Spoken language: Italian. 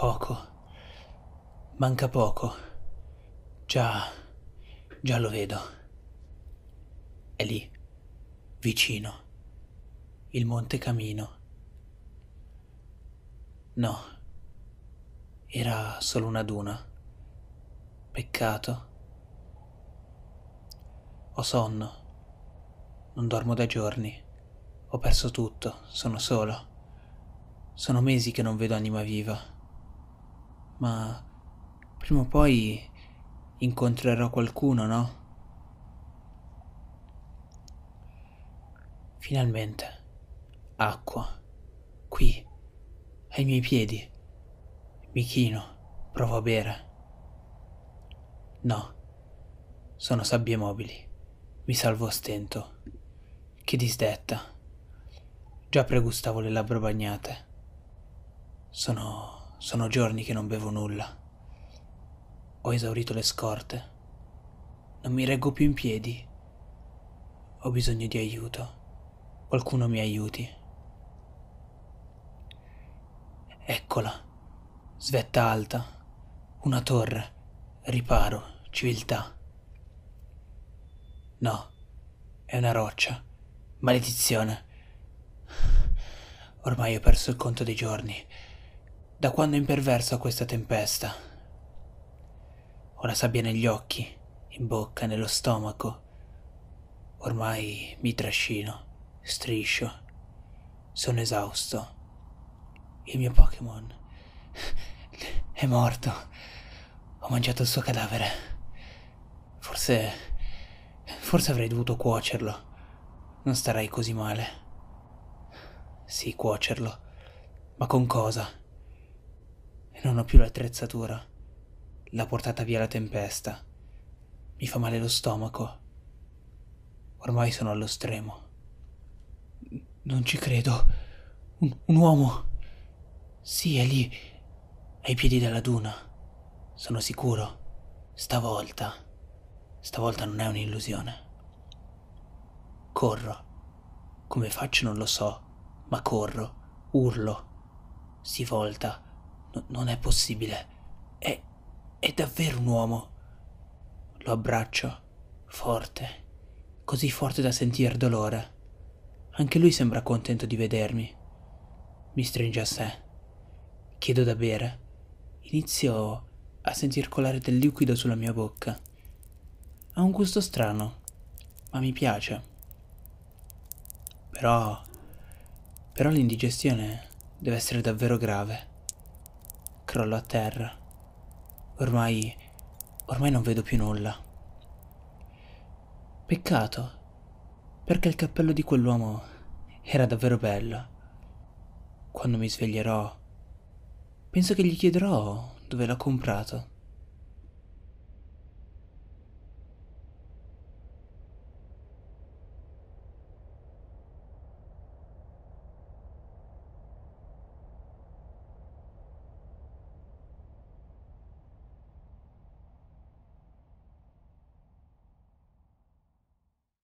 Poco. Manca poco. Già. Già lo vedo. È lì. Vicino. Il Monte Camino. No. Era solo una duna. Peccato. Ho sonno. Non dormo da giorni. Ho perso tutto. Sono solo. Sono mesi che non vedo anima viva ma prima o poi incontrerò qualcuno, no? Finalmente, acqua, qui, ai miei piedi. Mi chino, provo a bere. No, sono sabbie mobili. Mi salvo a stento. Che disdetta. Già pregustavo le labbra bagnate. Sono sono giorni che non bevo nulla. Ho esaurito le scorte. Non mi reggo più in piedi. Ho bisogno di aiuto. Qualcuno mi aiuti. Eccola. Svetta alta. Una torre. Riparo. Civiltà. No. È una roccia. Maledizione. Ormai ho perso il conto dei giorni da quando è imperversa questa tempesta. Ho la sabbia negli occhi, in bocca, nello stomaco. Ormai mi trascino, striscio, sono esausto. Il mio Pokémon è morto. Ho mangiato il suo cadavere. Forse... forse avrei dovuto cuocerlo. Non starei così male. Sì, cuocerlo. Ma con cosa? non ho più l'attrezzatura. L'ha portata via la tempesta. Mi fa male lo stomaco. Ormai sono allo stremo. Non ci credo. Un, un uomo. Sì, è lì, ai piedi della duna. Sono sicuro. Stavolta. Stavolta non è un'illusione. Corro. Come faccio non lo so, ma corro, urlo. Si volta non è possibile. È, è davvero un uomo. Lo abbraccio, forte, così forte da sentir dolore. Anche lui sembra contento di vedermi. Mi stringe a sé. Chiedo da bere. Inizio a sentir colare del liquido sulla mia bocca. Ha un gusto strano, ma mi piace. Però... però l'indigestione deve essere davvero grave crollo a terra. Ormai, ormai non vedo più nulla. Peccato, perché il cappello di quell'uomo era davvero bello. Quando mi sveglierò, penso che gli chiederò dove l'ha comprato.